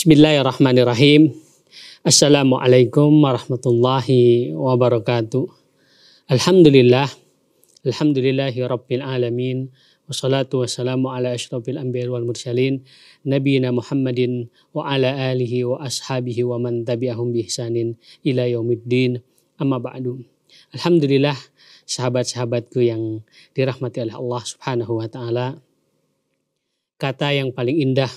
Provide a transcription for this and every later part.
Bismillahirrahmanirrahim. Assalamualaikum warahmatullahi wabarakatuh. Alhamdulillah. Alhamdulillahi rabbil alamin. Wassalatu wassalamu ala ashrafil anbiya wal mursalin. Nabiyina Muhammadin wa ala alihi wa ashabihi wa man tabi'ahum bi ihsanin ila yaumiddin. Amma ba'du. Alhamdulillah sahabat-sahabatku yang dirahmati oleh Allah subhanahu wa ta'ala. Kata yang paling indah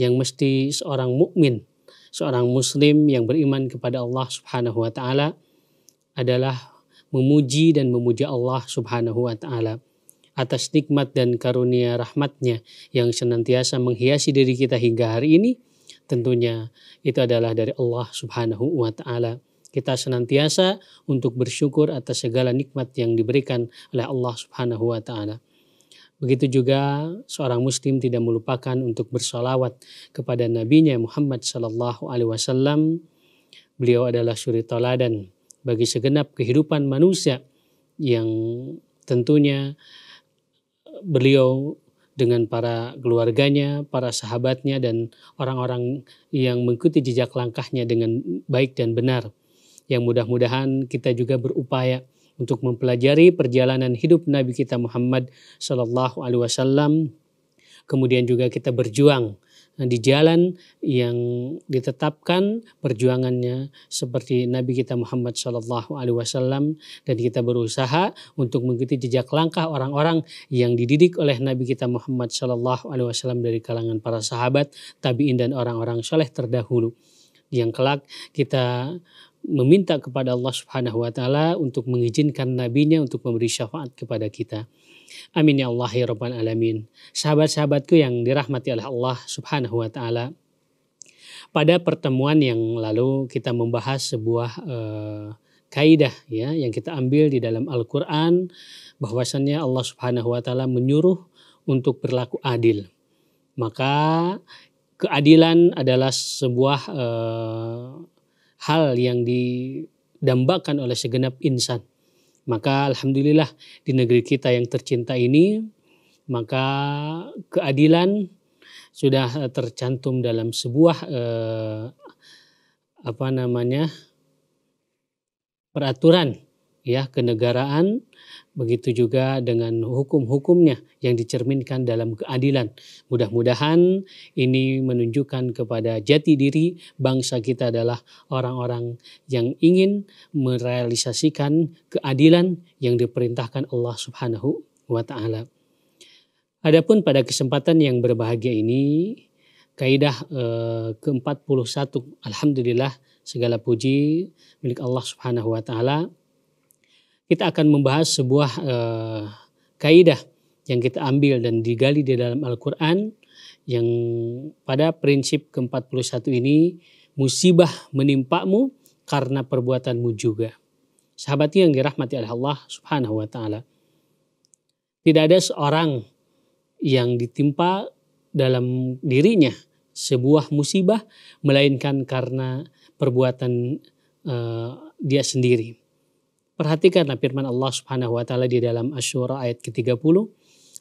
yang mesti seorang mukmin, seorang muslim yang beriman kepada Allah Subhanahu wa taala adalah memuji dan memuja Allah Subhanahu wa taala atas nikmat dan karunia rahmatnya yang senantiasa menghiasi diri kita hingga hari ini tentunya itu adalah dari Allah Subhanahu wa taala kita senantiasa untuk bersyukur atas segala nikmat yang diberikan oleh Allah Subhanahu wa taala. Begitu juga seorang muslim tidak melupakan untuk bersolawat kepada nabinya Muhammad Sallallahu Alaihi Wasallam. Beliau adalah suri toladan bagi segenap kehidupan manusia yang tentunya beliau dengan para keluarganya, para sahabatnya, dan orang-orang yang mengikuti jejak langkahnya dengan baik dan benar. Yang mudah-mudahan kita juga berupaya untuk mempelajari perjalanan hidup Nabi kita Muhammad Shallallahu Alaihi Wasallam. Kemudian juga kita berjuang nah, di jalan yang ditetapkan perjuangannya seperti Nabi kita Muhammad Shallallahu Alaihi Wasallam dan kita berusaha untuk mengikuti jejak langkah orang-orang yang dididik oleh Nabi kita Muhammad Shallallahu Alaihi Wasallam dari kalangan para sahabat, tabiin dan orang-orang soleh terdahulu yang kelak kita meminta kepada Allah Subhanahu wa taala untuk mengizinkan nabinya untuk memberi syafaat kepada kita. Amin ya Allah ya rabbal alamin. Sahabat-sahabatku yang dirahmati oleh Allah Subhanahu wa taala. Pada pertemuan yang lalu kita membahas sebuah uh, kaidah ya yang kita ambil di dalam Al-Qur'an bahwasannya Allah Subhanahu wa taala menyuruh untuk berlaku adil. Maka keadilan adalah sebuah uh, hal yang didambakan oleh segenap insan. Maka alhamdulillah di negeri kita yang tercinta ini maka keadilan sudah eh, tercantum dalam sebuah eh, apa namanya peraturan ya kenegaraan begitu juga dengan hukum-hukumnya yang dicerminkan dalam keadilan. Mudah-mudahan ini menunjukkan kepada jati diri bangsa kita adalah orang-orang yang ingin merealisasikan keadilan yang diperintahkan Allah Subhanahu wa taala. Adapun pada kesempatan yang berbahagia ini kaidah eh, ke-41 alhamdulillah segala puji milik Allah Subhanahu wa taala kita akan membahas sebuah uh, kaidah yang kita ambil dan digali di dalam Al-Quran yang pada prinsip ke-41 ini musibah menimpamu karena perbuatanmu juga. Sahabat yang dirahmati oleh Allah subhanahu wa ta'ala. Tidak ada seorang yang ditimpa dalam dirinya sebuah musibah melainkan karena perbuatan uh, dia sendiri. Perhatikanlah firman Allah Subhanahu wa taala di dalam Asy-Syura ayat ke-30.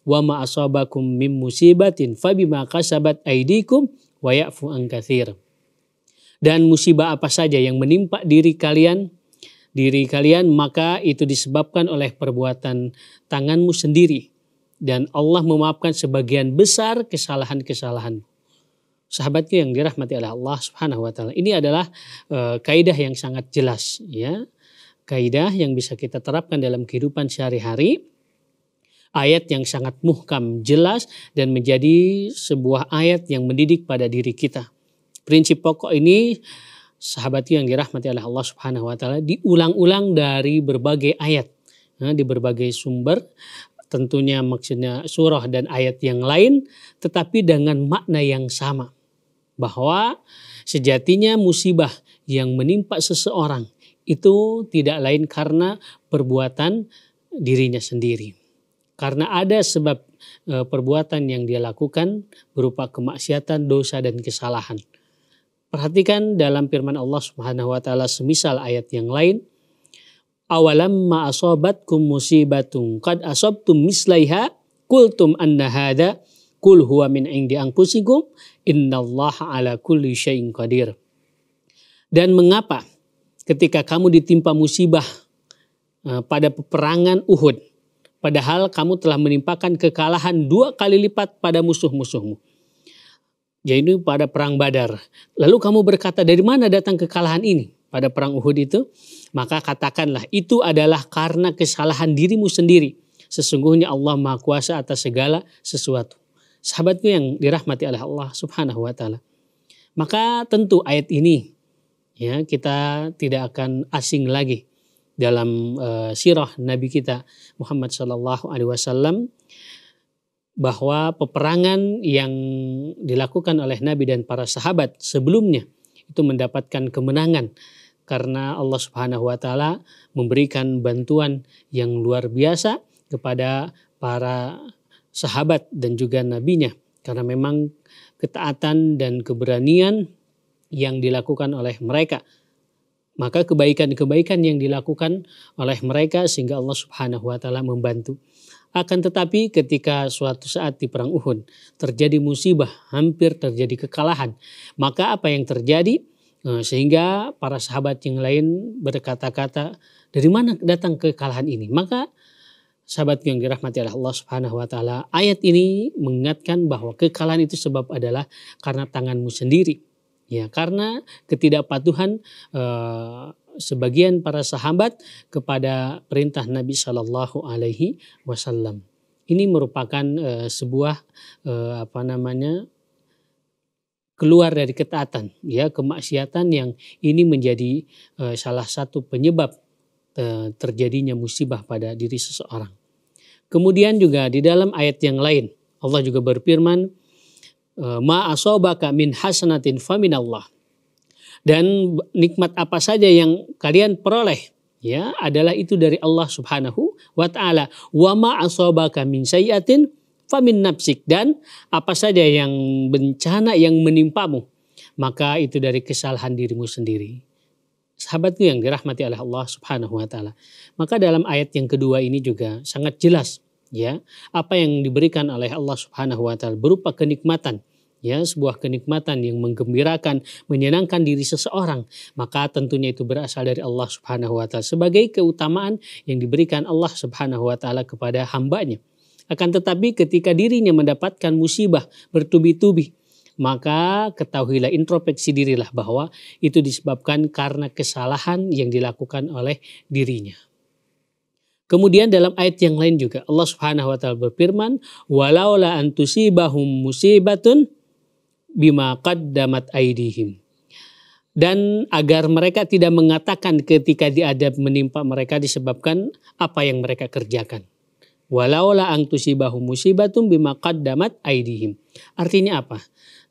Wa ma asabakum mim musibatin fabima kasabat aydikum wa ya'fu an katsir. Dan musibah apa saja yang menimpa diri kalian diri kalian maka itu disebabkan oleh perbuatan tanganmu sendiri dan Allah memaafkan sebagian besar kesalahan-kesalahan. Sahabatku yang dirahmati oleh Allah Subhanahu wa taala. Ini adalah uh, kaidah yang sangat jelas ya kaidah yang bisa kita terapkan dalam kehidupan sehari-hari. Ayat yang sangat muhkam, jelas dan menjadi sebuah ayat yang mendidik pada diri kita. Prinsip pokok ini sahabat yang dirahmati oleh Allah Subhanahu wa taala diulang-ulang dari berbagai ayat, nah, di berbagai sumber tentunya maksudnya surah dan ayat yang lain tetapi dengan makna yang sama bahwa sejatinya musibah yang menimpa seseorang itu tidak lain karena perbuatan dirinya sendiri. Karena ada sebab e, perbuatan yang dia lakukan berupa kemaksiatan, dosa dan kesalahan. Perhatikan dalam firman Allah Subhanahu wa taala semisal ayat yang lain awalamma asobatkum musibatun qad asobtum mislaiha kultum anna hada kul huwa min indi angkusikum innallaha ala kulli syai'in qadir. Dan mengapa ketika kamu ditimpa musibah eh, pada peperangan Uhud. Padahal kamu telah menimpakan kekalahan dua kali lipat pada musuh-musuhmu. Jadi pada perang Badar. Lalu kamu berkata dari mana datang kekalahan ini pada perang Uhud itu? Maka katakanlah itu adalah karena kesalahan dirimu sendiri. Sesungguhnya Allah Maha Kuasa atas segala sesuatu. Sahabatku yang dirahmati oleh Allah Subhanahu wa taala. Maka tentu ayat ini ya kita tidak akan asing lagi dalam uh, sirah Nabi kita Muhammad Shallallahu Alaihi Wasallam bahwa peperangan yang dilakukan oleh Nabi dan para sahabat sebelumnya itu mendapatkan kemenangan karena Allah Subhanahu wa taala memberikan bantuan yang luar biasa kepada para sahabat dan juga nabinya karena memang ketaatan dan keberanian yang dilakukan oleh mereka. Maka kebaikan-kebaikan yang dilakukan oleh mereka sehingga Allah Subhanahu wa taala membantu. Akan tetapi ketika suatu saat di perang Uhud terjadi musibah, hampir terjadi kekalahan, maka apa yang terjadi? Eh, sehingga para sahabat yang lain berkata-kata, dari mana datang kekalahan ini? Maka sahabat yang dirahmati oleh Allah Subhanahu wa taala, ayat ini mengingatkan bahwa kekalahan itu sebab adalah karena tanganmu sendiri. Ya, karena ketidakpatuhan uh, sebagian para sahabat kepada perintah Nabi Shallallahu alaihi wasallam. Ini merupakan uh, sebuah uh, apa namanya? keluar dari ketaatan, ya, kemaksiatan yang ini menjadi uh, salah satu penyebab uh, terjadinya musibah pada diri seseorang. Kemudian juga di dalam ayat yang lain Allah juga berfirman Eh, ma asobaka min hasanatin faminallah. Dan nikmat apa saja yang kalian peroleh ya adalah itu dari Allah Subhanahu wa taala. Wa ma asobaka min sayyatin famin nafsik dan apa saja yang bencana yang menimpamu maka itu dari kesalahan dirimu sendiri. Sahabatku yang dirahmati oleh Allah Subhanahu wa taala. Maka dalam ayat yang kedua ini juga sangat jelas ya apa yang diberikan oleh Allah Subhanahu wa taala berupa kenikmatan ya sebuah kenikmatan yang menggembirakan, menyenangkan diri seseorang, maka tentunya itu berasal dari Allah Subhanahu wa taala sebagai keutamaan yang diberikan Allah Subhanahu wa taala kepada hambanya. Akan tetapi ketika dirinya mendapatkan musibah bertubi-tubi, maka ketahuilah introspeksi dirilah bahwa itu disebabkan karena kesalahan yang dilakukan oleh dirinya. Kemudian dalam ayat yang lain juga Allah Subhanahu wa taala berfirman, "Walaula antusibahum musibatun bima qaddamat aidihim." Dan agar mereka tidak mengatakan ketika diadab menimpa mereka disebabkan apa yang mereka kerjakan. Walaula antusibahum musibatun bima qaddamat aidihim. Artinya apa?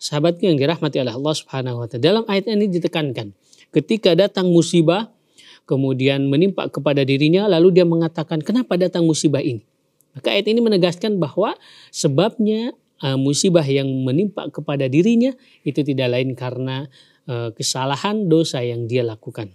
Sahabatku yang dirahmati Allah, Allah Subhanahu wa taala. Dalam ayat ini ditekankan ketika datang musibah kemudian menimpa kepada dirinya lalu dia mengatakan kenapa datang musibah ini. Maka ayat ini menegaskan bahwa sebabnya uh, musibah yang menimpa kepada dirinya itu tidak lain karena uh, kesalahan dosa yang dia lakukan.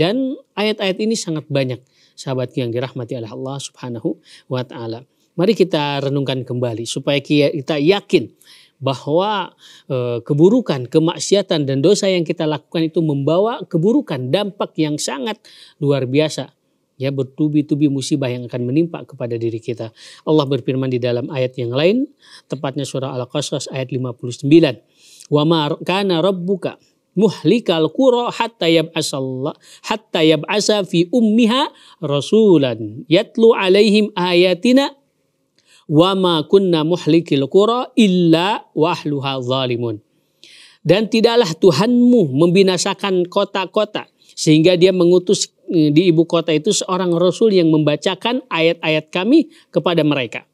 Dan ayat-ayat ini sangat banyak sahabat yang dirahmati oleh Allah Subhanahu wa taala. Mari kita renungkan kembali supaya kita yakin bahwa e, keburukan, kemaksiatan dan dosa yang kita lakukan itu membawa keburukan, dampak yang sangat luar biasa ya bertubi-tubi musibah yang akan menimpa kepada diri kita. Allah berfirman di dalam ayat yang lain, tepatnya surah Al-Qasas ayat 59. Wa ma kana rabbuka muhlikal qura hatta yab'asallah hatta yab'asa fi ummiha rasulan yatlu alaihim ayatina wa kunna muhlikil qura illa wahluha zalimun. Dan tidaklah Tuhanmu membinasakan kota-kota sehingga dia mengutus eh, di ibu kota itu seorang rasul yang membacakan ayat-ayat kami kepada mereka.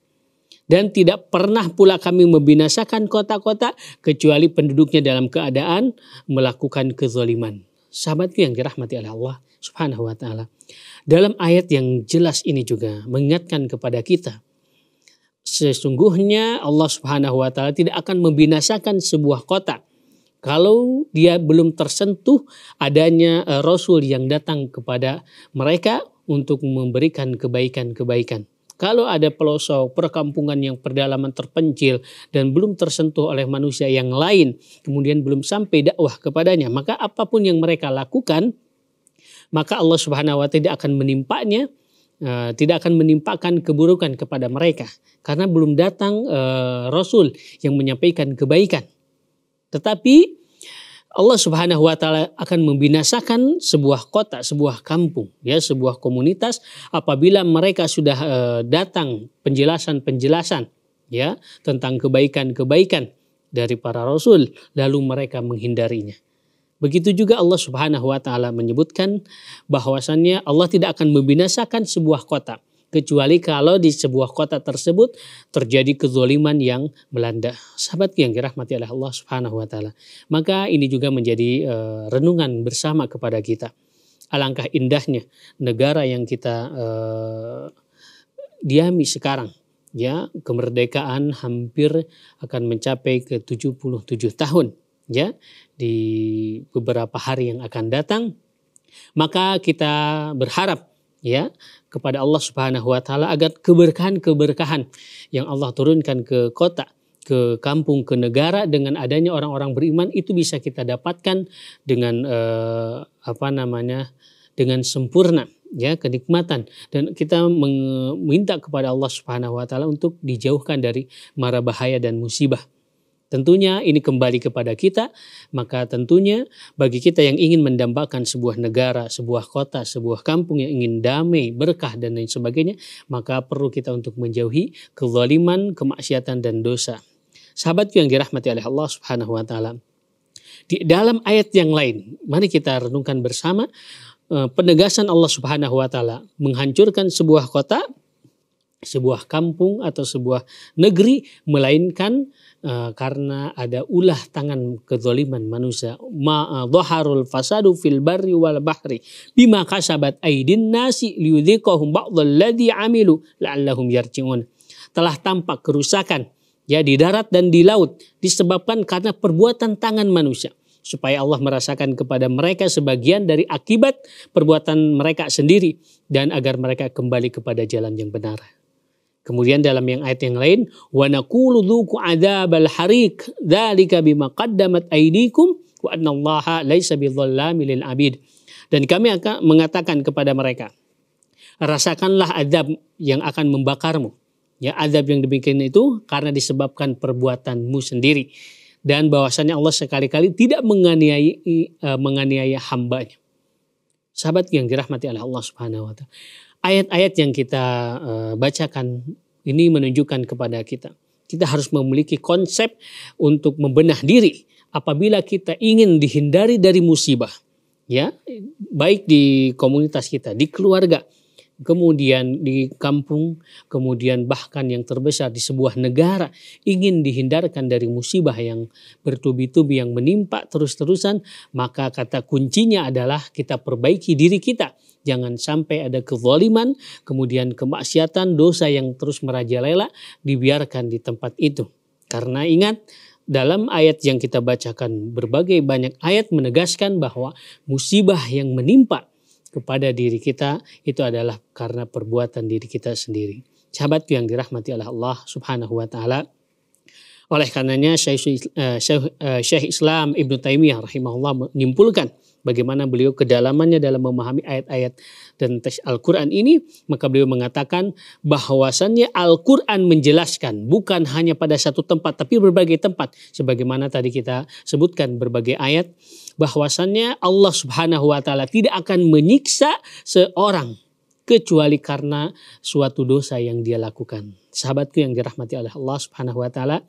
Dan tidak pernah pula kami membinasakan kota-kota kecuali penduduknya dalam keadaan melakukan kezaliman. Sahabatku yang dirahmati oleh Allah Subhanahu wa taala. Dalam ayat yang jelas ini juga mengingatkan kepada kita sesungguhnya Allah Subhanahu wa taala tidak akan membinasakan sebuah kota kalau dia belum tersentuh adanya e, rasul yang datang kepada mereka untuk memberikan kebaikan-kebaikan. Kalau ada pelosok, perkampungan yang perdalaman terpencil dan belum tersentuh oleh manusia yang lain, kemudian belum sampai dakwah kepadanya, maka apapun yang mereka lakukan, maka Allah Subhanahu wa taala tidak akan menimpanya uh, tidak akan menimpakan keburukan kepada mereka karena belum datang uh, rasul yang menyampaikan kebaikan. Tetapi Allah Subhanahu wa taala akan membinasakan sebuah kota, sebuah kampung, ya, sebuah komunitas apabila mereka sudah e, datang penjelasan-penjelasan ya tentang kebaikan-kebaikan dari para rasul lalu mereka menghindarinya. Begitu juga Allah Subhanahu wa taala menyebutkan bahwasannya Allah tidak akan membinasakan sebuah kota kecuali kalau di sebuah kota tersebut terjadi kezoliman yang melanda. Sahabat yang dirahmati oleh Allah Subhanahu wa taala. Maka ini juga menjadi uh, renungan bersama kepada kita. Alangkah indahnya negara yang kita uh, diami sekarang ya kemerdekaan hampir akan mencapai ke 77 tahun ya di beberapa hari yang akan datang maka kita berharap ya kepada Allah Subhanahu wa taala agar keberkahan-keberkahan yang Allah turunkan ke kota ke kampung, ke negara dengan adanya orang-orang beriman itu bisa kita dapatkan dengan eh, apa namanya dengan sempurna ya kenikmatan dan kita meminta kepada Allah Subhanahu wa taala untuk dijauhkan dari mara bahaya dan musibah. Tentunya ini kembali kepada kita, maka tentunya bagi kita yang ingin mendambakan sebuah negara, sebuah kota, sebuah kampung yang ingin damai, berkah dan lain sebagainya, maka perlu kita untuk menjauhi kezaliman, kemaksiatan dan dosa. Sahabatku yang dirahmati oleh Allah Subhanahu wa taala. Di dalam ayat yang lain, mari kita renungkan bersama eh, penegasan Allah Subhanahu wa taala menghancurkan sebuah kota sebuah kampung atau sebuah negeri melainkan uh, karena ada ulah tangan kezaliman manusia ma eh, dhaharul fasadu fil barri wal bahri bima kasabat aidin nasi liyudhiqahum ba'dalladhi amilu la'allahum yarji'un telah tampak kerusakan ya di darat dan di laut disebabkan karena perbuatan tangan manusia supaya Allah merasakan kepada mereka sebagian dari akibat perbuatan mereka sendiri dan agar mereka kembali kepada jalan yang benar. Kemudian dalam yang ayat yang lain, wa naqulu adzabal harik dzalika bima qaddamat aydikum wa annallaha laisa bidzallamin lil abid. Dan kami akan mengatakan kepada mereka, rasakanlah azab yang akan membakarmu. Ya, azab yang demikian itu karena disebabkan perbuatanmu sendiri dan bahwasanya Allah sekali-kali tidak menganiaya eh, menganiaya hambanya. Sahabat yang dirahmati oleh Allah Subhanahu wa taala ayat-ayat yang kita eh, bacakan ini menunjukkan kepada kita kita harus memiliki konsep untuk membenah diri apabila kita ingin dihindari dari musibah ya baik di komunitas kita di keluarga kemudian di kampung, kemudian bahkan yang terbesar di sebuah negara ingin dihindarkan dari musibah yang bertubi-tubi yang menimpa terus-terusan, maka kata kuncinya adalah kita perbaiki diri kita. Jangan sampai ada kezaliman, kemudian kemaksiatan, dosa yang terus merajalela dibiarkan di tempat itu. Karena ingat, dalam ayat yang kita bacakan berbagai banyak ayat menegaskan bahwa musibah yang menimpa kepada diri kita itu adalah karena perbuatan diri kita sendiri. Sahabatku yang dirahmati oleh Allah Subhanahu wa taala. Oleh karenanya Syekh, eh, eh, Islam Ibnu Taimiyah rahimahullah menyimpulkan bagaimana beliau kedalamannya dalam memahami ayat-ayat dan teks Al-Quran ini, maka beliau mengatakan bahwasannya Al-Quran menjelaskan bukan hanya pada satu tempat, tapi berbagai tempat. Sebagaimana tadi kita sebutkan berbagai ayat bahwasannya Allah Subhanahu wa taala tidak akan menyiksa seorang kecuali karena suatu dosa yang dia lakukan. Sahabatku yang dirahmati oleh Allah Subhanahu wa taala,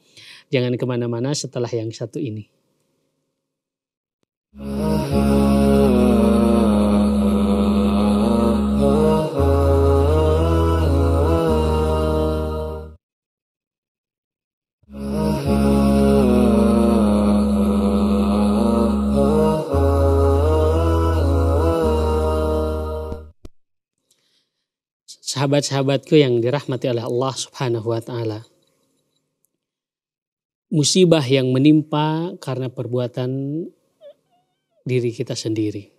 jangan kemana-mana setelah yang satu ini. Uh sahabat-sahabatku yang dirahmati oleh Allah Subhanahu wa taala. Musibah yang menimpa karena perbuatan diri kita sendiri.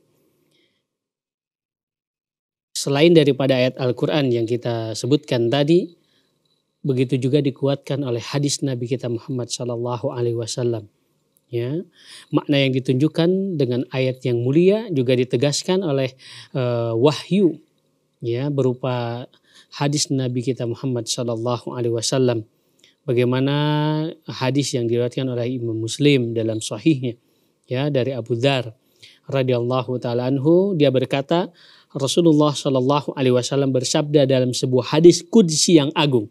Selain daripada ayat Al-Qur'an yang kita sebutkan tadi, begitu juga dikuatkan oleh hadis Nabi kita Muhammad Sallallahu alaihi wasallam. Ya, makna yang ditunjukkan dengan ayat yang mulia juga ditegaskan oleh uh, wahyu ya berupa hadis Nabi kita Muhammad Shallallahu Alaihi Wasallam. Bagaimana hadis yang diriwayatkan oleh Imam Muslim dalam Sahihnya, ya dari Abu Dar radhiyallahu taala dia berkata Rasulullah Shallallahu Alaihi Wasallam bersabda dalam sebuah hadis kudsi yang agung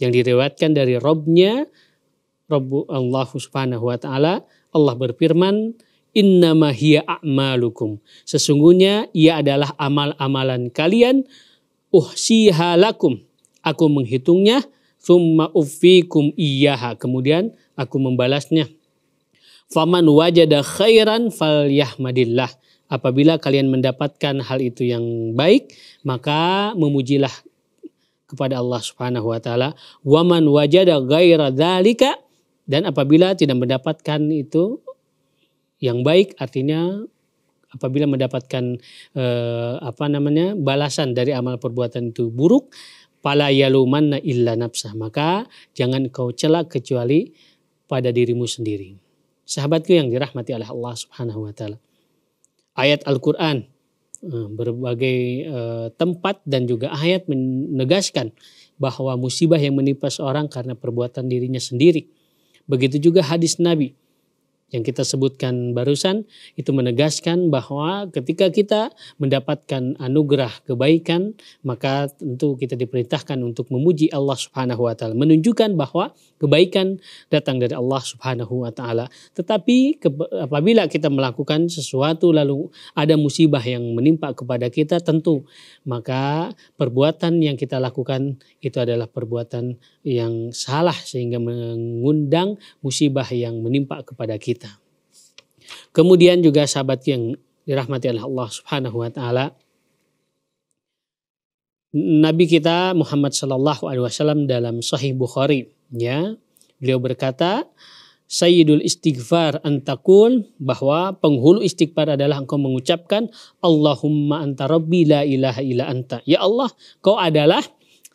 yang diriwayatkan dari Robnya Robbu Allah Subhanahu Wa Taala Allah berfirman innama hiya a'malukum. Sesungguhnya ia adalah amal-amalan kalian uhsiha lakum. Aku menghitungnya Thumma uffikum iyaha. Kemudian aku membalasnya. Faman wajada khairan yahmadillah. Apabila kalian mendapatkan hal itu yang baik, maka memujilah kepada Allah Subhanahu wa taala. Waman wajada ghaira dzalika dan apabila tidak mendapatkan itu yang baik artinya apabila mendapatkan eh, apa namanya balasan dari amal perbuatan itu buruk, pala yalumanna illa nafsah. Maka jangan kau celak kecuali pada dirimu sendiri. Sahabatku yang dirahmati oleh Allah Subhanahu wa taala. Ayat Al-Qur'an eh, berbagai eh, tempat dan juga ayat menegaskan bahwa musibah yang menimpa seorang karena perbuatan dirinya sendiri. Begitu juga hadis Nabi yang kita sebutkan barusan itu menegaskan bahwa ketika kita mendapatkan anugerah kebaikan maka tentu kita diperintahkan untuk memuji Allah Subhanahu wa taala menunjukkan bahwa kebaikan datang dari Allah Subhanahu wa taala tetapi apabila kita melakukan sesuatu lalu ada musibah yang menimpa kepada kita tentu maka perbuatan yang kita lakukan itu adalah perbuatan yang salah sehingga mengundang musibah yang menimpa kepada kita Kemudian juga sahabat yang dirahmati oleh Allah Subhanahu wa taala Nabi kita Muhammad Shallallahu Alaihi Wasallam dalam Sahih Bukhari, ya beliau berkata, Sayyidul istighfar antakul bahwa penghulu istighfar adalah engkau mengucapkan Allahumma anta rabbi la ilaha illa anta. Ya Allah, kau adalah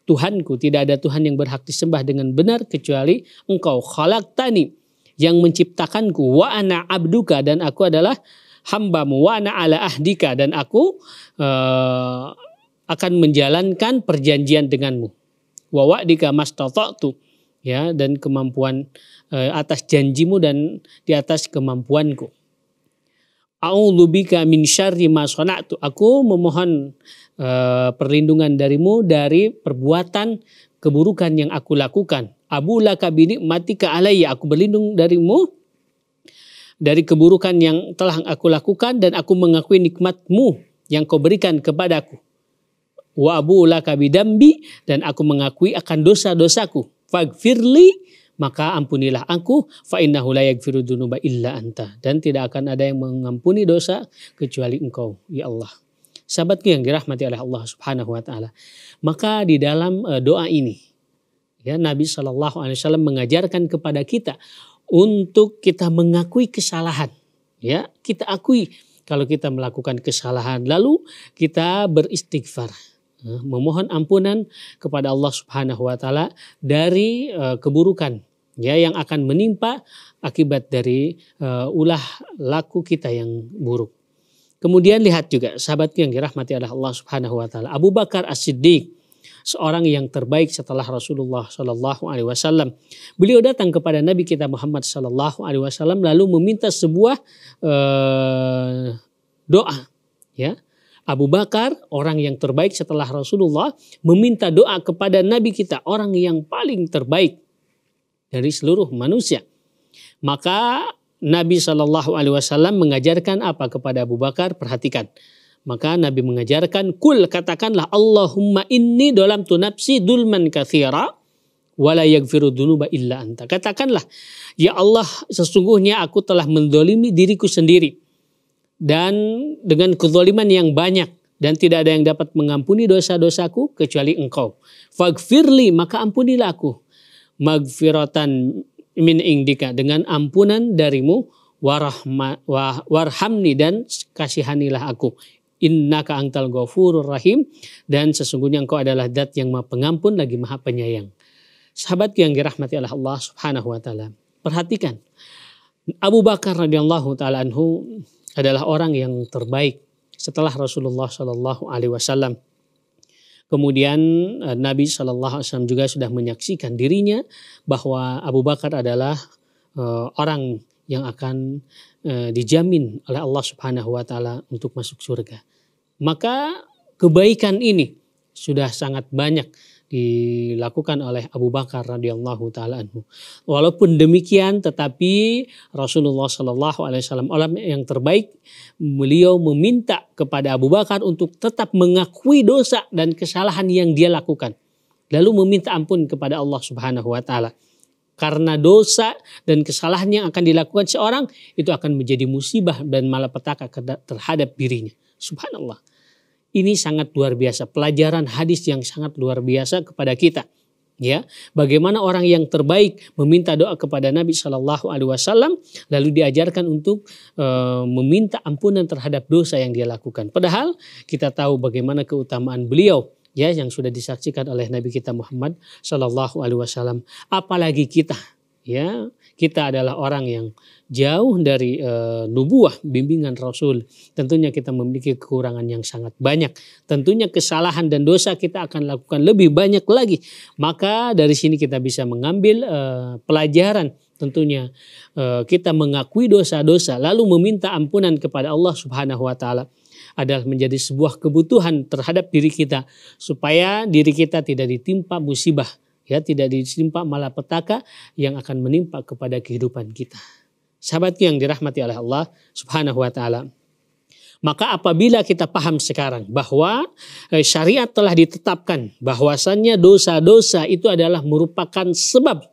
Tuhanku. Tidak ada Tuhan yang berhak disembah dengan benar kecuali engkau khalaqtani yang menciptakanku wa ana abduka dan aku adalah hambamu wa ana ala ahdika dan aku uh, akan menjalankan perjanjian denganmu wa wa'dika mastata'tu ya dan kemampuan uh, atas janjimu dan di atas kemampuanku bika min syarri ma sana'tu. Aku memohon uh, perlindungan darimu dari perbuatan keburukan yang aku lakukan Abu laka binikmatika alaiya Aku berlindung darimu dari keburukan yang telah aku lakukan dan aku mengakui nikmatmu yang kau berikan kepadaku. Wa abu laka bidambi dan aku mengakui akan dosa-dosaku. Fagfirli maka ampunilah aku fa innahu la yaghfiru illa anta dan tidak akan ada yang mengampuni dosa kecuali engkau ya Allah. Sahabatku yang dirahmati oleh Allah Subhanahu wa taala. Maka di dalam eh, doa ini Ya, Nabi Shallallahu Alaihi Wasallam mengajarkan kepada kita untuk kita mengakui kesalahan. Ya, kita akui kalau kita melakukan kesalahan lalu kita beristighfar eh, memohon ampunan kepada Allah Subhanahu wa taala dari uh, keburukan ya yang akan menimpa akibat dari uh, ulah laku kita yang buruk. Kemudian lihat juga sahabat yang dirahmati oleh Allah Subhanahu wa taala. Abu Bakar As-Siddiq seorang yang terbaik setelah Rasulullah Shallallahu Alaihi Wasallam. Beliau datang kepada Nabi kita Muhammad Shallallahu Alaihi Wasallam lalu meminta sebuah uh, doa, ya. Abu Bakar, orang yang terbaik setelah Rasulullah, meminta doa kepada Nabi kita, orang yang paling terbaik dari seluruh manusia. Maka Nabi Shallallahu Alaihi Wasallam mengajarkan apa kepada Abu Bakar? Perhatikan, maka Nabi mengajarkan, Kul katakanlah Allahumma inni dalam tu nafsi dulman kathira, wala yagfiru dunuba illa anta. Katakanlah, Ya Allah sesungguhnya aku telah mendolimi diriku sendiri. Dan dengan kezaliman yang banyak. Dan tidak ada yang dapat mengampuni dosa-dosaku kecuali engkau. Fagfirli maka ampunilah aku. Magfiratan min indika dengan ampunan darimu warahma, warhamni dan kasihanilah aku innaka antal ghafurur rahim dan sesungguhnya engkau adalah Dat yang maha pengampun lagi maha penyayang. Sahabatku yang dirahmati oleh Allah Subhanahu wa taala. Perhatikan. Abu Bakar radhiyallahu taala anhu adalah orang yang terbaik setelah Rasulullah Shallallahu alaihi wasallam. Kemudian eh, Nabi Shallallahu alaihi wasallam juga sudah menyaksikan dirinya bahwa Abu Bakar adalah eh, orang yang akan eh, dijamin oleh Allah Subhanahu wa taala untuk masuk surga. Maka kebaikan ini sudah sangat banyak dilakukan oleh Abu Bakar radhiyallahu taala anhu. Walaupun demikian tetapi Rasulullah shallallahu alaihi wasallam alam yang terbaik beliau meminta kepada Abu Bakar untuk tetap mengakui dosa dan kesalahan yang dia lakukan lalu meminta ampun kepada Allah Subhanahu wa taala. Karena dosa dan kesalahan yang akan dilakukan seorang itu akan menjadi musibah dan malapetaka terhadap dirinya. Subhanallah. Ini sangat luar biasa, pelajaran hadis yang sangat luar biasa kepada kita. Ya, bagaimana orang yang terbaik meminta doa kepada Nabi Shallallahu Alaihi Wasallam, lalu diajarkan untuk e, meminta ampunan terhadap dosa yang dia lakukan. Padahal kita tahu bagaimana keutamaan beliau ya yang sudah disaksikan oleh Nabi kita Muhammad Shallallahu Alaihi Wasallam. Apalagi kita ya kita adalah orang yang jauh dari e, nubuah bimbingan Rasul, tentunya kita memiliki kekurangan yang sangat banyak. Tentunya kesalahan dan dosa kita akan lakukan lebih banyak lagi. Maka dari sini kita bisa mengambil e, pelajaran tentunya e, kita mengakui dosa-dosa lalu meminta ampunan kepada Allah Subhanahu wa taala adalah menjadi sebuah kebutuhan terhadap diri kita supaya diri kita tidak ditimpa musibah ya tidak ditimpa petaka yang akan menimpa kepada kehidupan kita. Sahabat yang dirahmati oleh Allah Subhanahu wa taala. Maka apabila kita paham sekarang bahwa eh, syariat telah ditetapkan bahwasannya dosa-dosa itu adalah merupakan sebab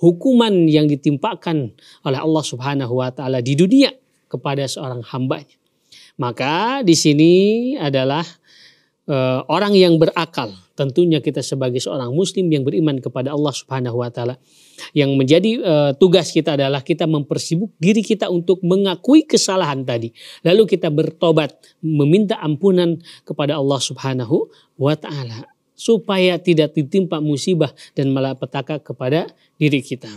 hukuman yang ditimpakan oleh Allah Subhanahu wa taala di dunia kepada seorang hambanya. Maka di sini adalah Eh, orang yang berakal, tentunya kita sebagai seorang muslim yang beriman kepada Allah Subhanahu wa taala. Yang menjadi uh, tugas kita adalah kita mempersibuk diri kita untuk mengakui kesalahan tadi. Lalu kita bertobat, meminta ampunan kepada Allah Subhanahu wa taala supaya tidak ditimpa musibah dan malapetaka kepada diri kita.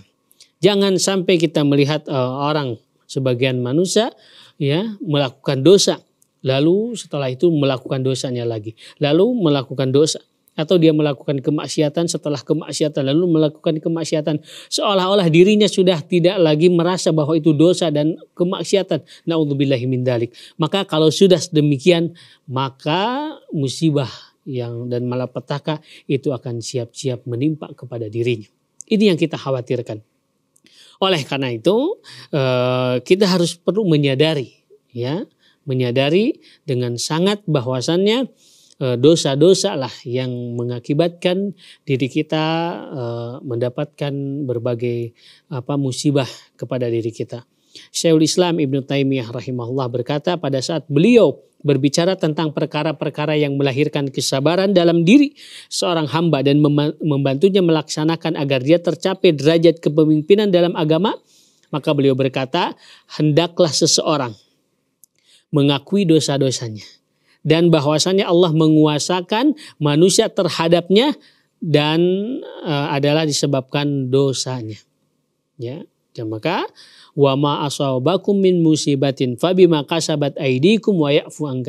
Jangan sampai kita melihat uh, orang sebagian manusia ya melakukan dosa Lalu setelah itu melakukan dosanya lagi. Lalu melakukan dosa atau dia melakukan kemaksiatan setelah kemaksiatan lalu melakukan kemaksiatan seolah-olah dirinya sudah tidak lagi merasa bahwa itu dosa dan kemaksiatan naudzubillahi min dalik maka kalau sudah demikian maka musibah yang dan malapetaka itu akan siap-siap menimpa kepada dirinya ini yang kita khawatirkan oleh karena itu eh, kita harus perlu menyadari ya menyadari dengan sangat bahwasannya eh, dosa-dosa lah yang mengakibatkan diri kita eh, mendapatkan berbagai apa musibah kepada diri kita. Syaikhul Islam Ibn Taimiyah rahimahullah berkata pada saat beliau berbicara tentang perkara-perkara yang melahirkan kesabaran dalam diri seorang hamba dan membantunya melaksanakan agar dia tercapai derajat kepemimpinan dalam agama, maka beliau berkata, hendaklah seseorang mengakui dosa-dosanya dan bahwasanya Allah menguasakan manusia terhadapnya dan e, adalah disebabkan dosanya. Ya, ya maka wa ma asabakum min musibatin fabi makasabat aidikum wa ya'fu an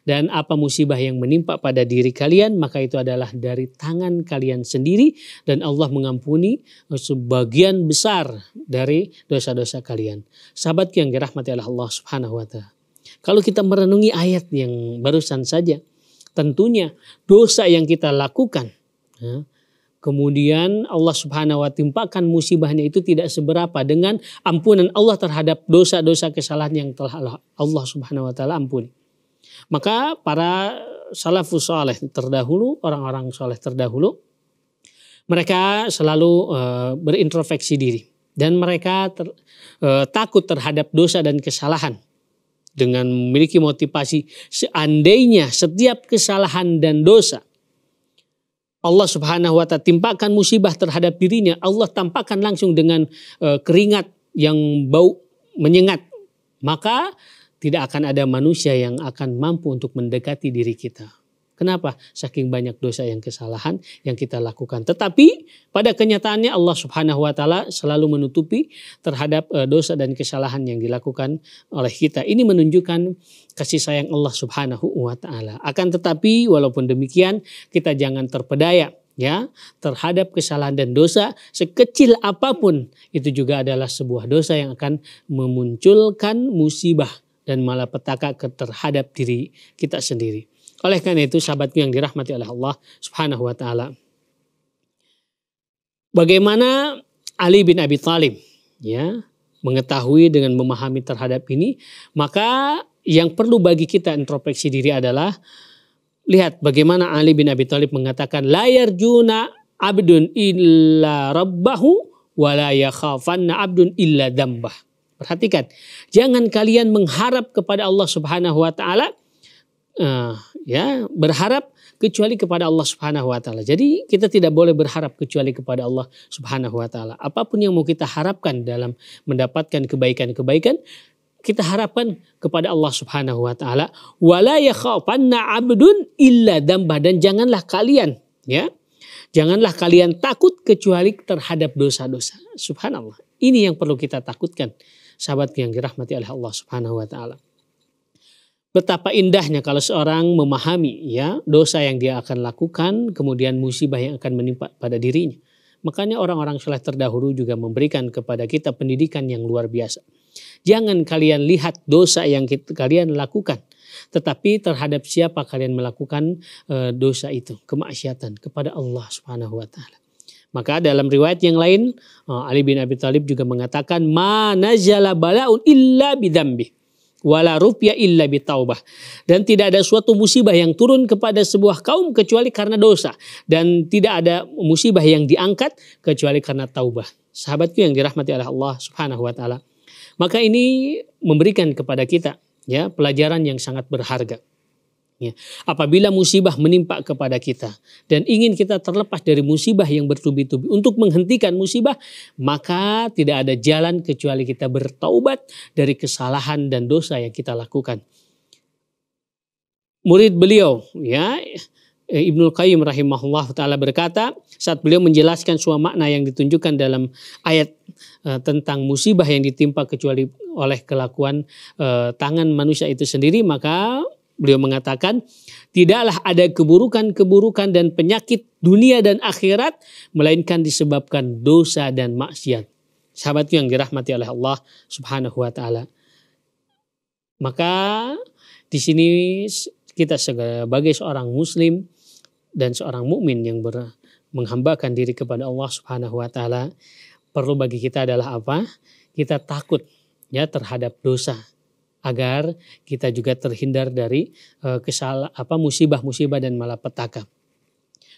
dan apa musibah yang menimpa pada diri kalian, maka itu adalah dari tangan kalian sendiri. Dan Allah mengampuni sebagian besar dari dosa-dosa kalian. Sahabat yang dirahmati oleh Allah subhanahu wa ta'ala. Kalau kita merenungi ayat yang barusan saja, tentunya dosa yang kita lakukan, ya, kemudian Allah Subhanahu wa timpakan musibahnya itu tidak seberapa dengan ampunan Allah terhadap dosa-dosa kesalahan yang telah Allah Subhanahu wa taala ampuni. Maka para salafus soleh terdahulu, orang-orang soleh terdahulu, mereka selalu uh, berintrospeksi diri dan mereka ter, uh, takut terhadap dosa dan kesalahan dengan memiliki motivasi seandainya setiap kesalahan dan dosa Allah Subhanahu wa taala timpakan musibah terhadap dirinya, Allah tampakkan langsung dengan uh, keringat yang bau menyengat. Maka tidak akan ada manusia yang akan mampu untuk mendekati diri kita. Kenapa? Saking banyak dosa yang kesalahan yang kita lakukan. Tetapi pada kenyataannya Allah Subhanahu wa taala selalu menutupi terhadap eh, dosa dan kesalahan yang dilakukan oleh kita. Ini menunjukkan kasih sayang Allah Subhanahu wa taala. Akan tetapi walaupun demikian kita jangan terpedaya ya terhadap kesalahan dan dosa sekecil apapun itu juga adalah sebuah dosa yang akan memunculkan musibah dan malapetaka terhadap diri kita sendiri. Oleh karena itu sahabatku yang dirahmati oleh Allah subhanahu wa ta'ala. Bagaimana Ali bin Abi Thalib ya mengetahui dengan memahami terhadap ini maka yang perlu bagi kita introspeksi diri adalah lihat bagaimana Ali bin Abi Thalib mengatakan layar juna abdun illa rabbahu wa abdun illa dambah Perhatikan, jangan kalian mengharap kepada Allah Subhanahu wa taala uh, ya, berharap kecuali kepada Allah Subhanahu wa taala. Jadi kita tidak boleh berharap kecuali kepada Allah Subhanahu wa taala. Apapun yang mau kita harapkan dalam mendapatkan kebaikan-kebaikan kita harapkan kepada Allah Subhanahu wa taala wala yakhafanna 'abdun illa dambah dan janganlah kalian ya janganlah kalian takut kecuali terhadap dosa-dosa. Subhanallah. Ini yang perlu kita takutkan sahabat yang dirahmati oleh Allah Subhanahu wa taala. Betapa indahnya kalau seorang memahami ya dosa yang dia akan lakukan, kemudian musibah yang akan menimpa pada dirinya. Makanya orang-orang soleh terdahulu juga memberikan kepada kita pendidikan yang luar biasa. Jangan kalian lihat dosa yang kita, kalian lakukan, tetapi terhadap siapa kalian melakukan eh, dosa itu, kemaksiatan kepada Allah Subhanahu wa taala. Maka dalam riwayat yang lain eh, Ali bin Abi Thalib juga mengatakan manazala balaun illa bidambi wala rupiah illa bitaubah dan tidak ada suatu musibah yang turun kepada sebuah kaum kecuali karena dosa dan tidak ada musibah yang diangkat kecuali karena taubah sahabatku yang dirahmati oleh Allah Subhanahu wa taala maka ini memberikan kepada kita ya pelajaran yang sangat berharga Ya. Apabila musibah menimpa kepada kita dan ingin kita terlepas dari musibah yang bertubi-tubi untuk menghentikan musibah, maka tidak ada jalan kecuali kita bertaubat dari kesalahan dan dosa yang kita lakukan. Murid beliau, ya, eh, Ibnu Qayyim rahimahullah taala berkata saat beliau menjelaskan semua makna yang ditunjukkan dalam ayat e, tentang musibah yang ditimpa kecuali oleh kelakuan e, tangan manusia itu sendiri maka Beliau mengatakan, tidaklah ada keburukan-keburukan dan penyakit dunia dan akhirat, melainkan disebabkan dosa dan maksiat. Sahabatku yang dirahmati oleh Allah subhanahu wa ta'ala. Maka di sini kita sebagai seorang muslim dan seorang mukmin yang ber, menghambakan diri kepada Allah Subhanahu wa taala perlu bagi kita adalah apa? Kita takut ya terhadap dosa agar kita juga terhindar dari uh, eh, kesalah apa musibah-musibah dan malapetaka.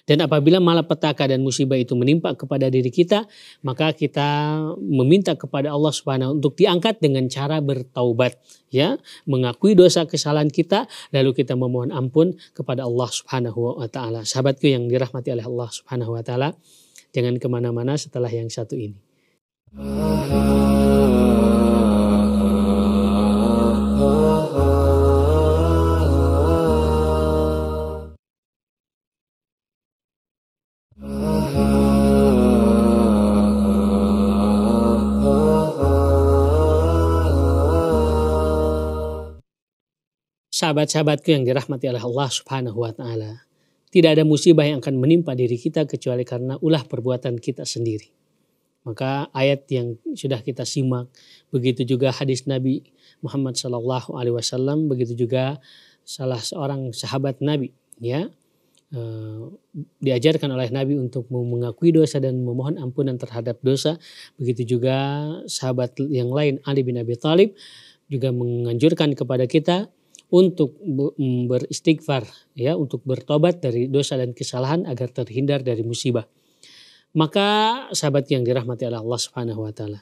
Dan apabila malapetaka dan musibah itu menimpa kepada diri kita, maka kita meminta kepada Allah Subhanahu untuk diangkat dengan cara bertaubat, ya, mengakui dosa kesalahan kita, lalu kita memohon ampun kepada Allah Subhanahu wa taala. Sahabatku yang dirahmati oleh Allah Subhanahu wa taala, jangan kemana mana setelah yang satu ini. sahabat-sahabatku yang dirahmati oleh Allah Subhanahu wa taala. Tidak ada musibah yang akan menimpa diri kita kecuali karena ulah perbuatan kita sendiri. Maka ayat yang sudah kita simak, begitu juga hadis Nabi Muhammad Shallallahu Alaihi Wasallam, begitu juga salah seorang sahabat Nabi, ya eh, diajarkan oleh Nabi untuk mengakui dosa dan memohon ampunan terhadap dosa. Begitu juga sahabat yang lain Ali bin Abi Thalib juga menganjurkan kepada kita untuk mm, beristighfar ya untuk bertobat dari dosa dan kesalahan agar terhindar dari musibah. Maka sahabat yang dirahmati oleh Allah Subhanahu wa taala.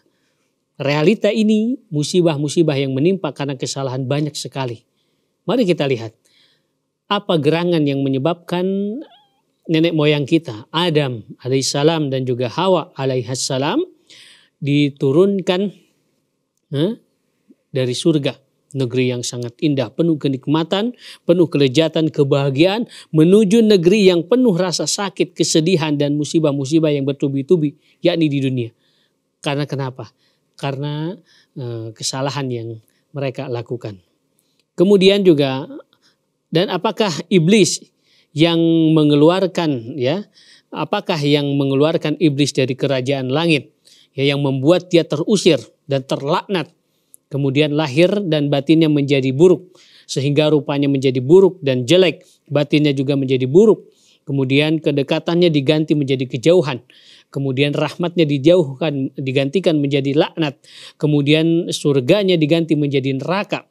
Realita ini musibah-musibah yang menimpa karena kesalahan banyak sekali. Mari kita lihat apa gerangan yang menyebabkan nenek moyang kita Adam alaihissalam dan juga Hawa alaihissalam diturunkan eh, dari surga negeri yang sangat indah, penuh kenikmatan, penuh kelejatan, kebahagiaan, menuju negeri yang penuh rasa sakit, kesedihan, dan musibah-musibah yang bertubi-tubi, yakni di dunia. Karena kenapa? Karena e, kesalahan yang mereka lakukan. Kemudian juga, dan apakah iblis yang mengeluarkan, ya, apakah yang mengeluarkan iblis dari kerajaan langit, ya, yang membuat dia terusir dan terlaknat Kemudian lahir dan batinnya menjadi buruk sehingga rupanya menjadi buruk dan jelek, batinnya juga menjadi buruk. Kemudian kedekatannya diganti menjadi kejauhan. Kemudian rahmatnya dijauhkan, digantikan menjadi laknat. Kemudian surganya diganti menjadi neraka.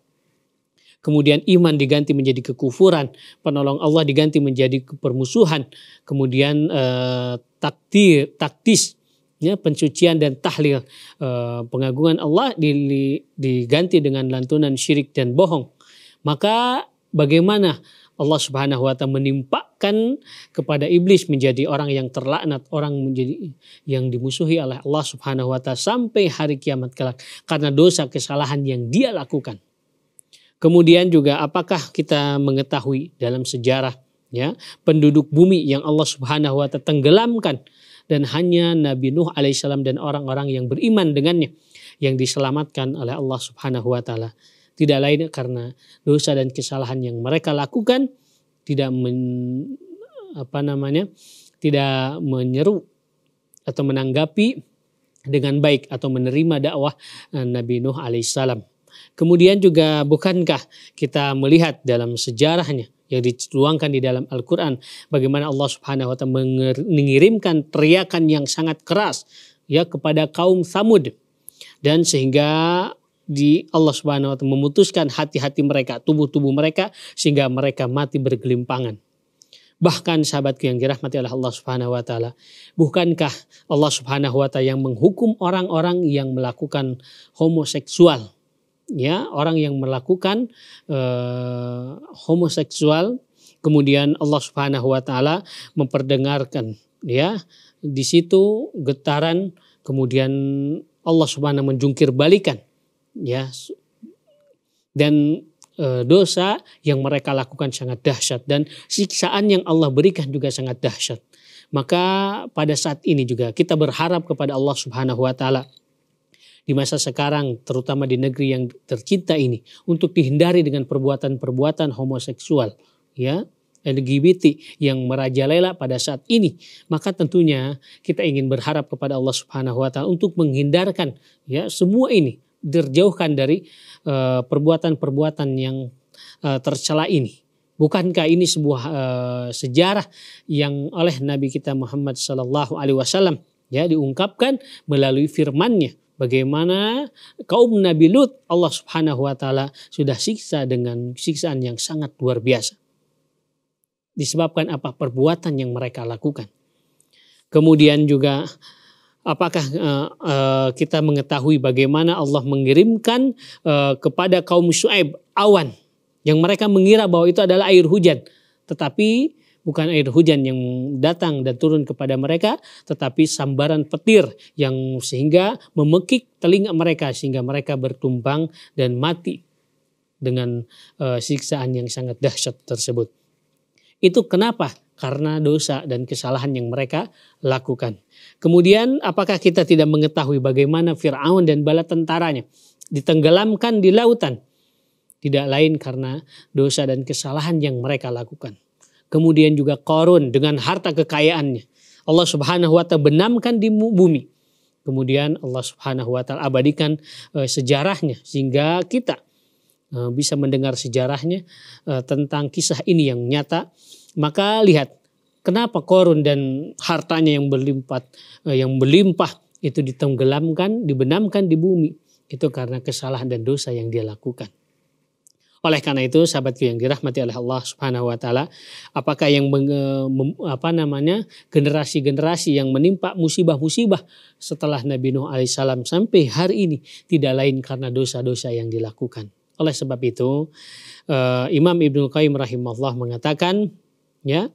Kemudian iman diganti menjadi kekufuran, penolong Allah diganti menjadi permusuhan. Kemudian eh, takdir, taktis ya pencucian dan tahlil e, pengagungan Allah diganti dengan lantunan syirik dan bohong maka bagaimana Allah Subhanahu wa taala menimpakan kepada iblis menjadi orang yang terlaknat, orang menjadi yang dimusuhi oleh Allah Subhanahu wa taala sampai hari kiamat kelak karena dosa kesalahan yang dia lakukan. Kemudian juga apakah kita mengetahui dalam sejarah ya penduduk bumi yang Allah Subhanahu wa taala tenggelamkan dan hanya Nabi Nuh alaihissalam dan orang-orang yang beriman dengannya yang diselamatkan oleh Allah Subhanahu wa taala. Tidak lain karena dosa dan kesalahan yang mereka lakukan tidak men, apa namanya? tidak menyeru atau menanggapi dengan baik atau menerima dakwah eh, Nabi Nuh alaihissalam. Kemudian juga bukankah kita melihat dalam sejarahnya yang dituangkan di dalam Al-Quran. Bagaimana Allah subhanahu wa ta'ala mengirimkan teriakan yang sangat keras ya kepada kaum Samud. Dan sehingga di Allah Subhanahu wa taala memutuskan hati-hati mereka, tubuh-tubuh mereka sehingga mereka mati bergelimpangan. Bahkan sahabatku yang dirahmati oleh Allah Subhanahu wa taala, bukankah Allah Subhanahu wa taala yang menghukum orang-orang yang melakukan homoseksual? ya orang yang melakukan uh, homoseksual kemudian Allah Subhanahu wa taala memperdengarkan ya di situ getaran kemudian Allah Subhanahu menjungkir balikan ya dan e, dosa yang mereka lakukan sangat dahsyat dan siksaan yang Allah berikan juga sangat dahsyat maka pada saat ini juga kita berharap kepada Allah Subhanahu wa taala di masa sekarang terutama di negeri yang tercinta ini untuk dihindari dengan perbuatan-perbuatan homoseksual ya LGBT yang merajalela pada saat ini, maka tentunya kita ingin berharap kepada Allah Subhanahu wa taala untuk menghindarkan ya semua ini, terjauhkan dari eh, perbuatan-perbuatan uh, yang uh, tercela ini. Bukankah ini sebuah uh, sejarah yang oleh Nabi kita Muhammad sallallahu alaihi wasallam ya diungkapkan melalui firman-Nya Bagaimana kaum Nabi Lut Allah Subhanahu wa taala sudah siksa dengan siksaan yang sangat luar biasa. Disebabkan apa perbuatan yang mereka lakukan. Kemudian juga apakah uh, uh, kita mengetahui bagaimana Allah mengirimkan uh, kepada kaum Su'aib awan yang mereka mengira bahwa itu adalah air hujan. Tetapi bukan air hujan yang datang dan turun kepada mereka, tetapi sambaran petir yang sehingga memekik telinga mereka sehingga mereka bertumbang dan mati dengan e, siksaan yang sangat dahsyat tersebut. Itu kenapa? Karena dosa dan kesalahan yang mereka lakukan. Kemudian apakah kita tidak mengetahui bagaimana Fir'aun dan bala tentaranya ditenggelamkan di lautan? Tidak lain karena dosa dan kesalahan yang mereka lakukan kemudian juga Korun dengan harta kekayaannya. Allah Subhanahu wa taala benamkan di bumi. Kemudian Allah Subhanahu wa taala abadikan e, sejarahnya sehingga kita e, bisa mendengar sejarahnya e, tentang kisah ini yang nyata. Maka lihat kenapa Korun dan hartanya yang berlimpah e, yang berlimpah itu ditenggelamkan, dibenamkan di bumi. Itu karena kesalahan dan dosa yang dia lakukan. Oleh karena itu, sahabatku yang dirahmati oleh Allah Subhanahu wa taala, apakah yang menge, apa namanya? generasi-generasi yang menimpa musibah-musibah setelah Nabi Nuh alaihissalam sampai hari ini tidak lain karena dosa-dosa yang dilakukan. Oleh sebab itu, uh, Imam Ibnu Qayyim rahimahullah mengatakan, ya,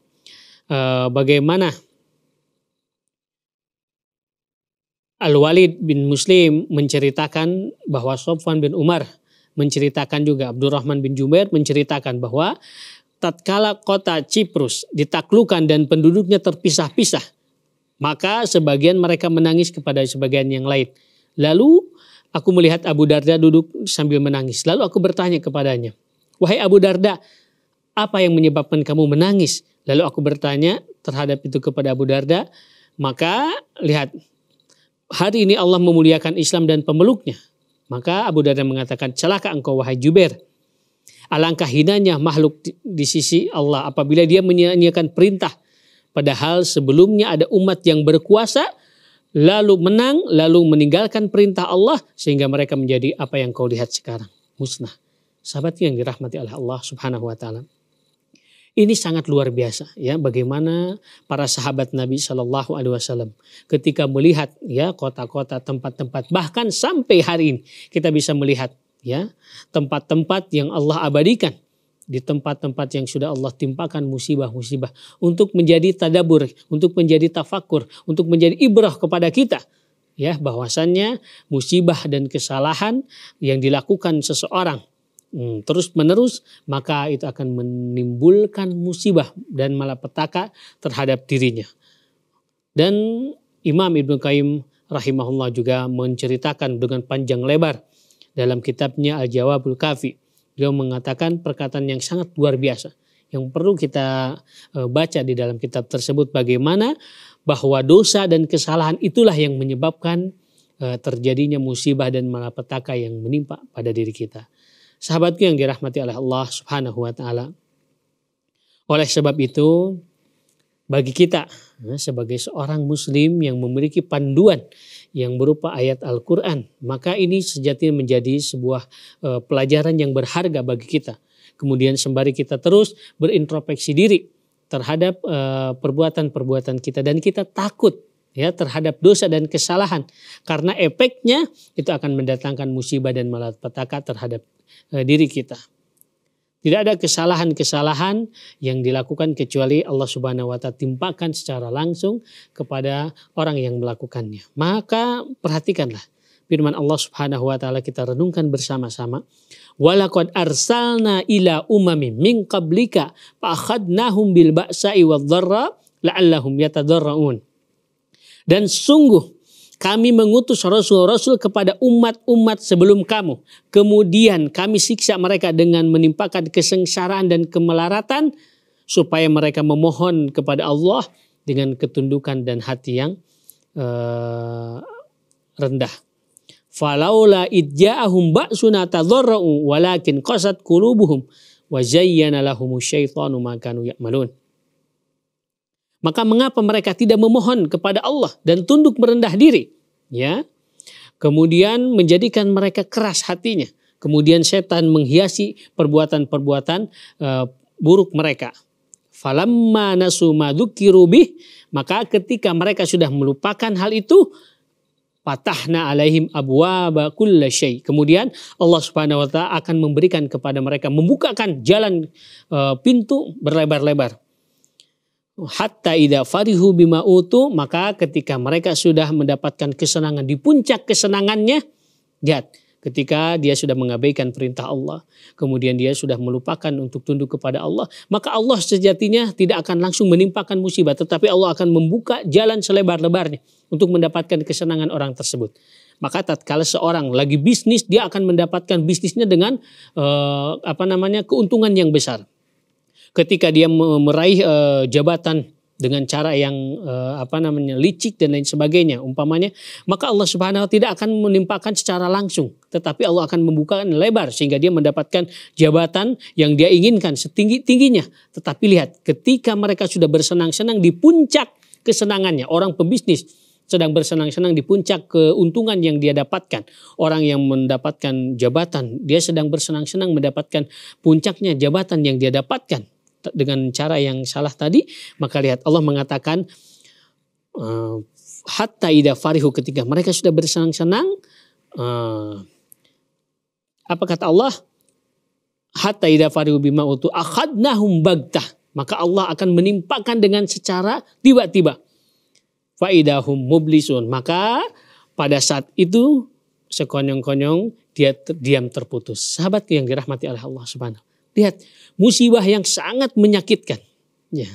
uh, bagaimana Al-Walid bin Muslim menceritakan bahwa Sofwan bin Umar menceritakan juga Abdurrahman bin Jumair menceritakan bahwa tatkala kota Ciprus ditaklukan dan penduduknya terpisah-pisah maka sebagian mereka menangis kepada sebagian yang lain lalu aku melihat Abu Darda duduk sambil menangis lalu aku bertanya kepadanya wahai Abu Darda apa yang menyebabkan kamu menangis lalu aku bertanya terhadap itu kepada Abu Darda maka lihat hari ini Allah memuliakan Islam dan pemeluknya maka Abu Darda mengatakan, celaka engkau wahai Jubair. Alangkah hinanya makhluk di sisi Allah apabila dia menyia perintah. Padahal sebelumnya ada umat yang berkuasa, lalu menang, lalu meninggalkan perintah Allah, sehingga mereka menjadi apa yang kau lihat sekarang. Musnah. Sahabat yang dirahmati oleh Allah subhanahu wa ta'ala. Ini sangat luar biasa ya bagaimana para sahabat Nabi Shallallahu alaihi wasallam ketika melihat ya kota-kota tempat-tempat bahkan sampai hari ini kita bisa melihat ya tempat-tempat yang Allah abadikan di tempat-tempat yang sudah Allah timpakan musibah-musibah untuk menjadi tadabur, untuk menjadi tafakur, untuk menjadi ibrah kepada kita ya bahwasannya musibah dan kesalahan yang dilakukan seseorang hmm, terus menerus maka itu akan menimbulkan musibah dan malapetaka terhadap dirinya. Dan Imam Ibnu Qayyim rahimahullah juga menceritakan dengan panjang lebar dalam kitabnya Al-Jawabul Kafi. Beliau mengatakan perkataan yang sangat luar biasa yang perlu kita e, baca di dalam kitab tersebut bagaimana bahwa dosa dan kesalahan itulah yang menyebabkan e, terjadinya musibah dan malapetaka yang menimpa pada diri kita. Sahabatku yang dirahmati oleh Allah Subhanahu wa taala. Oleh sebab itu, bagi kita ya, sebagai seorang muslim yang memiliki panduan yang berupa ayat Al-Qur'an, maka ini sejatinya menjadi sebuah eh, pelajaran yang berharga bagi kita. Kemudian sembari kita terus berintrospeksi diri terhadap eh, perbuatan-perbuatan kita dan kita takut ya terhadap dosa dan kesalahan karena efeknya itu akan mendatangkan musibah dan malapetaka terhadap e, diri kita. Tidak ada kesalahan-kesalahan yang dilakukan kecuali Allah Subhanahu wa taala timpakan secara langsung kepada orang yang melakukannya. Maka perhatikanlah firman Allah Subhanahu wa taala kita renungkan bersama-sama. Walakad arsalna ila umamin min qablika fa bil ba'sa'i wadh dharra la'allahum yatadarra'un. Dan sungguh kami mengutus rasul-rasul kepada umat-umat sebelum kamu. Kemudian kami siksa mereka dengan menimpakan kesengsaraan dan kemelaratan supaya mereka memohon kepada Allah dengan ketundukan dan hati yang uh, rendah. Falaula idja'ahum ba'suna tadarra'u walakin qasat qulubuhum wa zayyana lahumu syaitanu ma kanu ya'malun. Maka mengapa mereka tidak memohon kepada Allah dan tunduk merendah diri? Ya. Kemudian menjadikan mereka keras hatinya. Kemudian setan menghiasi perbuatan-perbuatan uh, buruk mereka. Falamma nasu bih, maka ketika mereka sudah melupakan hal itu, patahna alaihim abwaba kulla Kemudian Allah Subhanahu wa taala akan memberikan kepada mereka membukakan jalan uh, pintu berlebar-lebar hatta idza farihu bima utu maka ketika mereka sudah mendapatkan kesenangan di puncak kesenangannya lihat ketika dia sudah mengabaikan perintah Allah kemudian dia sudah melupakan untuk tunduk kepada Allah maka Allah sejatinya tidak akan langsung menimpakan musibah tetapi Allah akan membuka jalan selebar-lebarnya untuk mendapatkan kesenangan orang tersebut maka tatkala seorang lagi bisnis dia akan mendapatkan bisnisnya dengan eh, apa namanya keuntungan yang besar ketika dia meraih uh, jabatan dengan cara yang uh, apa namanya licik dan lain sebagainya umpamanya maka Allah Subhanahu wa tidak akan menimpakan secara langsung tetapi Allah akan membuka lebar sehingga dia mendapatkan jabatan yang dia inginkan setinggi-tingginya tetapi lihat ketika mereka sudah bersenang-senang di puncak kesenangannya orang pebisnis sedang bersenang-senang di puncak keuntungan yang dia dapatkan. Orang yang mendapatkan jabatan, dia sedang bersenang-senang mendapatkan puncaknya jabatan yang dia dapatkan dengan cara yang salah tadi, maka lihat Allah mengatakan uh, hatta ida farihu ketika mereka sudah bersenang-senang eh, apa kata Allah? Hatta ida farihu bima utu akhadnahum bagtah. Maka Allah akan menimpakan dengan secara tiba-tiba. Faidahum mublisun. Maka pada saat itu sekonyong-konyong dia diam terputus. Sahabat yang dirahmati oleh Allah Subhanahu Lihat, musibah yang sangat menyakitkan. Ya.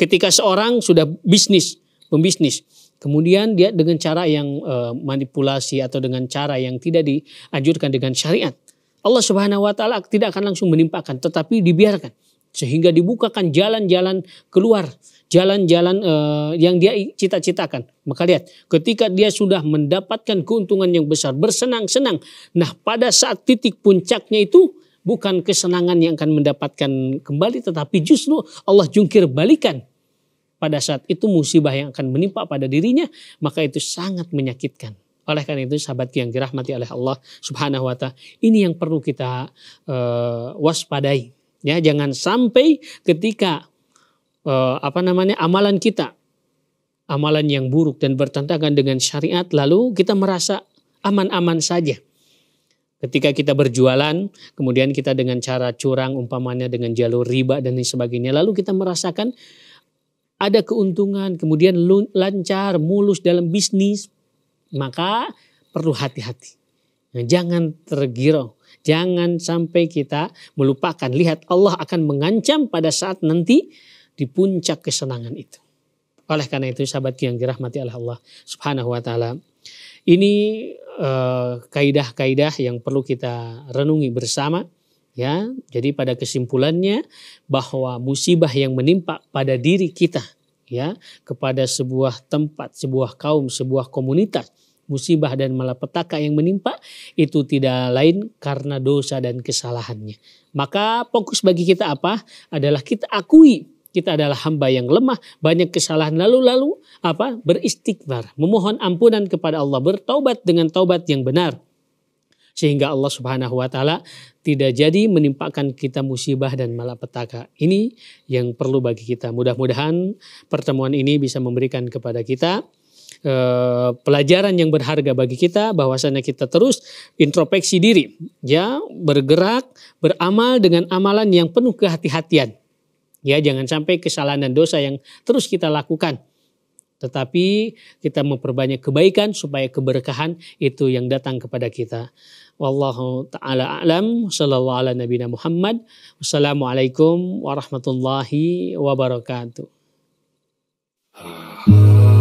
Ketika seorang sudah bisnis, pembisnis, kemudian dia dengan cara yang uh, manipulasi atau dengan cara yang tidak dianjurkan dengan syariat, Allah Subhanahu wa taala tidak akan langsung menimpakan, tetapi dibiarkan sehingga dibukakan jalan-jalan keluar, jalan-jalan uh, yang dia cita-citakan. Maka lihat, ketika dia sudah mendapatkan keuntungan yang besar, bersenang-senang. Nah, pada saat titik puncaknya itu bukan kesenangan yang akan mendapatkan kembali tetapi justru Allah jungkir balikan pada saat itu musibah yang akan menimpa pada dirinya maka itu sangat menyakitkan. Oleh karena itu sahabat yang dirahmati oleh Allah Subhanahu wa taala ini yang perlu kita uh, waspadai ya jangan sampai ketika uh, apa namanya amalan kita amalan yang buruk dan bertentangan dengan syariat lalu kita merasa aman-aman saja. Ketika kita berjualan, kemudian kita dengan cara curang, umpamanya dengan jalur riba dan sebagainya, lalu kita merasakan ada keuntungan, kemudian lancar, mulus dalam bisnis, maka perlu hati-hati. Nah, jangan tergiro jangan sampai kita melupakan. Lihat Allah akan mengancam pada saat nanti di puncak kesenangan itu. Oleh karena itu sahabat yang dirahmati Allah subhanahu wa ta'ala. Ini Eh, kaidah-kaidah yang perlu kita renungi bersama ya. Jadi pada kesimpulannya bahwa musibah yang menimpa pada diri kita ya, kepada sebuah tempat, sebuah kaum, sebuah komunitas, musibah dan malapetaka yang menimpa itu tidak lain karena dosa dan kesalahannya. Maka fokus bagi kita apa? Adalah kita akui kita adalah hamba yang lemah, banyak kesalahan lalu-lalu apa beristighfar, memohon ampunan kepada Allah, bertaubat dengan taubat yang benar. Sehingga Allah Subhanahu wa taala tidak jadi menimpakan kita musibah dan malapetaka. Ini yang perlu bagi kita. Mudah-mudahan pertemuan ini bisa memberikan kepada kita eh, pelajaran yang berharga bagi kita bahwasanya kita terus introspeksi diri ya bergerak beramal dengan amalan yang penuh kehati-hatian Ya, jangan sampai kesalahan dan dosa yang terus kita lakukan. Tetapi kita memperbanyak kebaikan supaya keberkahan itu yang datang kepada kita. Wallahu taala alam sallallahu ala nabiyina Muhammad. Wassalamualaikum warahmatullahi wabarakatuh. Ah.